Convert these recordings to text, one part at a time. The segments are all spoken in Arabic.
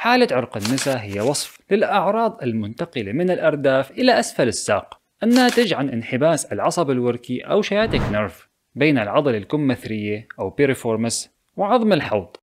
حالة عرق النسا هي وصف للأعراض المنتقلة من الأرداف إلى أسفل الساق الناتج عن انحباس العصب الوركي أو شياتك نيرف بين العضلة الكمثرية أو بيريفورمس وعظم الحوض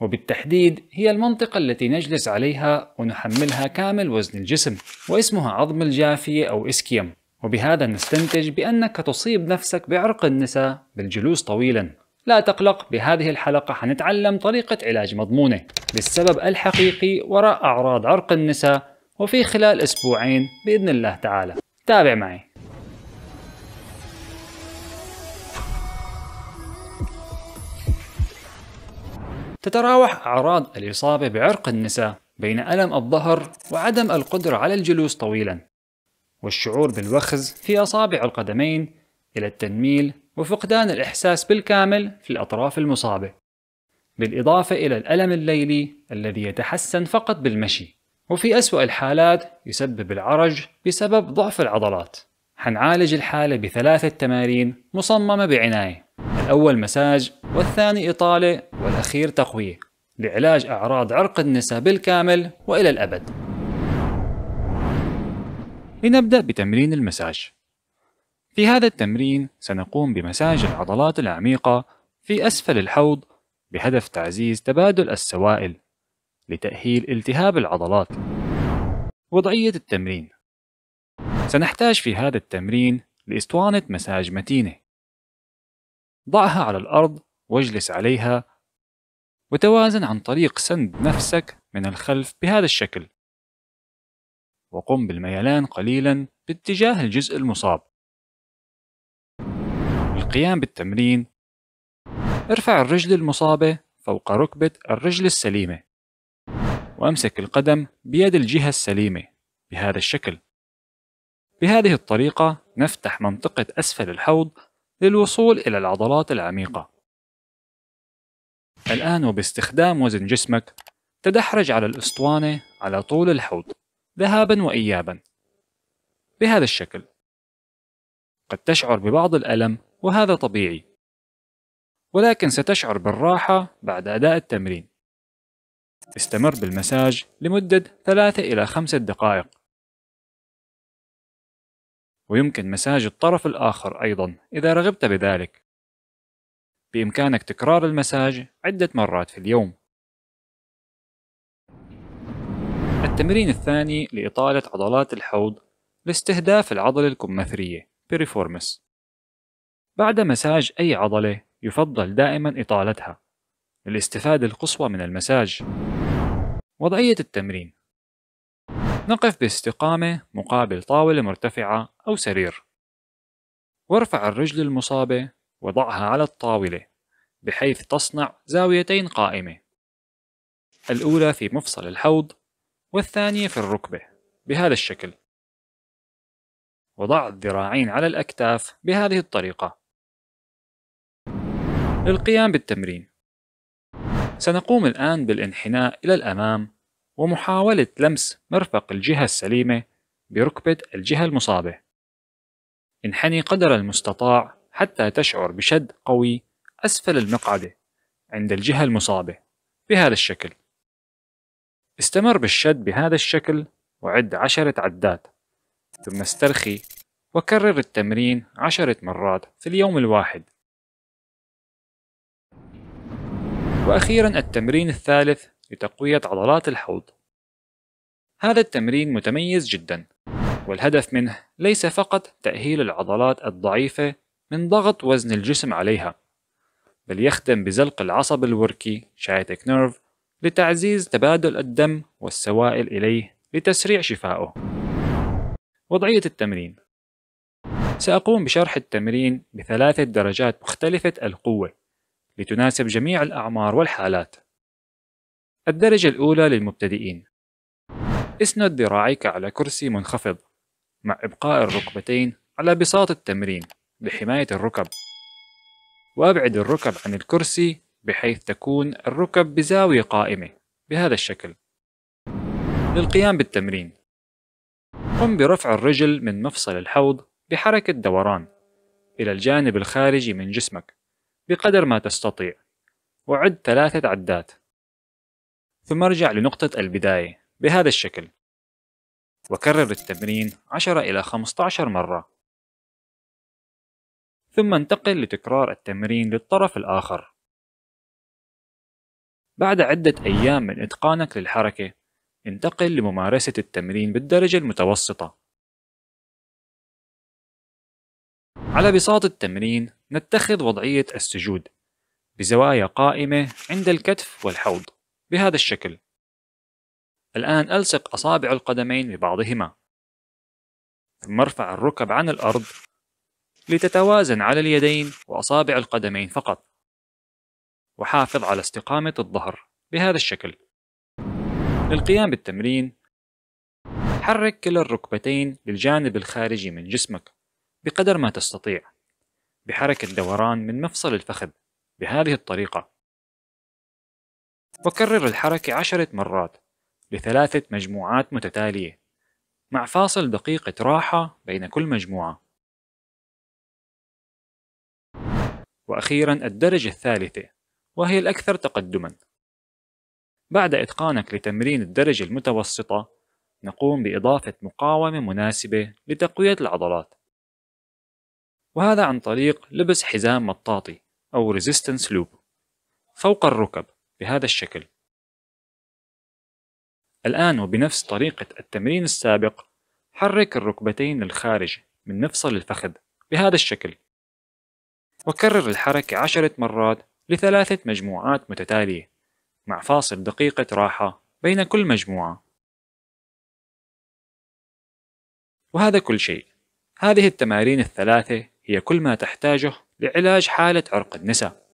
وبالتحديد هي المنطقة التي نجلس عليها ونحملها كامل وزن الجسم واسمها عظم الجافية أو إسكيم وبهذا نستنتج بأنك تصيب نفسك بعرق النساء بالجلوس طويلا لا تقلق بهذه الحلقة حنتعلم طريقة علاج مضمونة للسبب الحقيقي وراء أعراض عرق النساء وفي خلال أسبوعين بإذن الله تعالى تابع معي تتراوح أعراض الإصابة بعرق النساء بين ألم الظهر وعدم القدرة على الجلوس طويلا والشعور بالوخز في أصابع القدمين إلى التنميل وفقدان الإحساس بالكامل في الأطراف المصابة بالإضافة إلى الألم الليلي الذي يتحسن فقط بالمشي وفي أسوأ الحالات يسبب العرج بسبب ضعف العضلات حنعالج الحالة بثلاثة تمارين مصممة بعناية الأول مساج والثاني إطالة والأخير تقوية لعلاج أعراض عرق النساء بالكامل وإلى الأبد لنبدأ بتمرين المساج في هذا التمرين سنقوم بمساج العضلات العميقة في أسفل الحوض بهدف تعزيز تبادل السوائل لتأهيل التهاب العضلات. وضعية التمرين سنحتاج في هذا التمرين لإسطوانة مساج متينة. ضعها على الأرض واجلس عليها وتوازن عن طريق سند نفسك من الخلف بهذا الشكل. وقم بالميلان قليلا باتجاه الجزء المصاب. القيام بالتمرين ارفع الرجل المصابة فوق ركبة الرجل السليمة وامسك القدم بيد الجهة السليمة بهذا الشكل بهذه الطريقة نفتح منطقة أسفل الحوض للوصول إلى العضلات العميقة الآن وباستخدام وزن جسمك تدحرج على الأسطوانة على طول الحوض ذهابا وإيابا بهذا الشكل قد تشعر ببعض الألم وهذا طبيعي ولكن ستشعر بالراحة بعد أداء التمرين استمر بالمساج لمدة 3 إلى 5 دقائق ويمكن مساج الطرف الآخر أيضا إذا رغبت بذلك بإمكانك تكرار المساج عدة مرات في اليوم التمرين الثاني لإطالة عضلات الحوض لاستهداف العضلة الكمثرية piriformis بعد مساج أي عضلة يفضل دائما إطالتها للاستفادة القصوى من المساج وضعية التمرين نقف باستقامة مقابل طاولة مرتفعة أو سرير وارفع الرجل المصابة وضعها على الطاولة بحيث تصنع زاويتين قائمة الأولى في مفصل الحوض والثانية في الركبة بهذا الشكل وضع الذراعين على الأكتاف بهذه الطريقة للقيام بالتمرين سنقوم الآن بالانحناء إلى الأمام ومحاولة لمس مرفق الجهة السليمة بركبة الجهة المصابة انحني قدر المستطاع حتى تشعر بشد قوي أسفل المقعدة عند الجهة المصابة بهذا الشكل استمر بالشد بهذا الشكل وعد عشرة عدات ثم استرخي وكرر التمرين عشرة مرات في اليوم الواحد وأخيرا التمرين الثالث لتقوية عضلات الحوض هذا التمرين متميز جدا والهدف منه ليس فقط تأهيل العضلات الضعيفة من ضغط وزن الجسم عليها بل يخدم بزلق العصب الوركي شايتك نيرف لتعزيز تبادل الدم والسوائل إليه لتسريع شفائه وضعية التمرين سأقوم بشرح التمرين بثلاثة درجات مختلفة القوة لتناسب جميع الأعمار والحالات. الدرجة الأولى للمبتدئين اسند ذراعيك على كرسي منخفض مع إبقاء الركبتين على بساط التمرين لحماية الركب وأبعد الركب عن الكرسي بحيث تكون الركب بزاوية قائمة بهذا الشكل للقيام بالتمرين قم برفع الرجل من مفصل الحوض بحركة دوران إلى الجانب الخارجي من جسمك بقدر ما تستطيع وعد ثلاثة عدات ثم ارجع لنقطة البداية بهذا الشكل وكرر التمرين 10 إلى 15 مرة ثم انتقل لتكرار التمرين للطرف الآخر بعد عدة أيام من إتقانك للحركة انتقل لممارسة التمرين بالدرجة المتوسطة على بساط التمرين نتخذ وضعية السجود بزوايا قائمة عند الكتف والحوض بهذا الشكل الآن ألصق أصابع القدمين ببعضهما ثم ارفع الركب عن الأرض لتتوازن على اليدين وأصابع القدمين فقط وحافظ على استقامة الظهر بهذا الشكل للقيام بالتمرين حرك كلا الركبتين للجانب الخارجي من جسمك بقدر ما تستطيع بحركة دوران من مفصل الفخذ بهذه الطريقة وكرر الحركة عشرة مرات لثلاثة مجموعات متتالية مع فاصل دقيقة راحة بين كل مجموعة وأخيرا الدرجة الثالثة وهي الأكثر تقدما بعد إتقانك لتمرين الدرجة المتوسطة نقوم بإضافة مقاومة مناسبة لتقوية العضلات وهذا عن طريق لبس حزام مطاطي أو resistance loop فوق الركب بهذا الشكل الآن وبنفس طريقة التمرين السابق حرك الركبتين للخارج من مفصل الفخذ بهذا الشكل وكرر الحركة عشرة مرات لثلاثة مجموعات متتالية مع فاصل دقيقة راحة بين كل مجموعة وهذا كل شيء هذه التمارين الثلاثة هي كل ما تحتاجه لعلاج حالة عرق النساء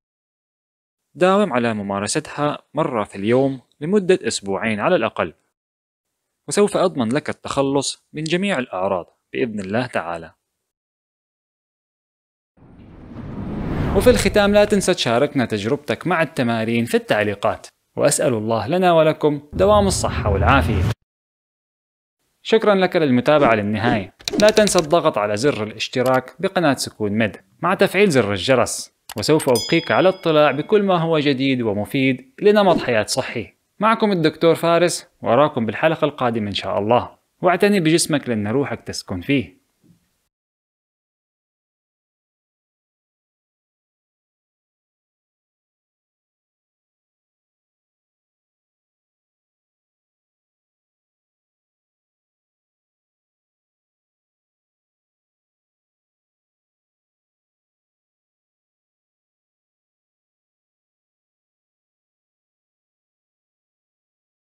داوم على ممارستها مرة في اليوم لمدة أسبوعين على الأقل وسوف أضمن لك التخلص من جميع الأعراض بإذن الله تعالى وفي الختام لا تنسى تشاركنا تجربتك مع التمارين في التعليقات وأسأل الله لنا ولكم دوام الصحة والعافية شكرا لك للمتابعة للنهاية لا تنسى الضغط على زر الاشتراك بقناة سكون ميد مع تفعيل زر الجرس وسوف أبقيك على اطلاع بكل ما هو جديد ومفيد لنمط حياة صحي معكم الدكتور فارس وأراكم بالحلقة القادمة إن شاء الله واعتني بجسمك لأن روحك تسكن فيه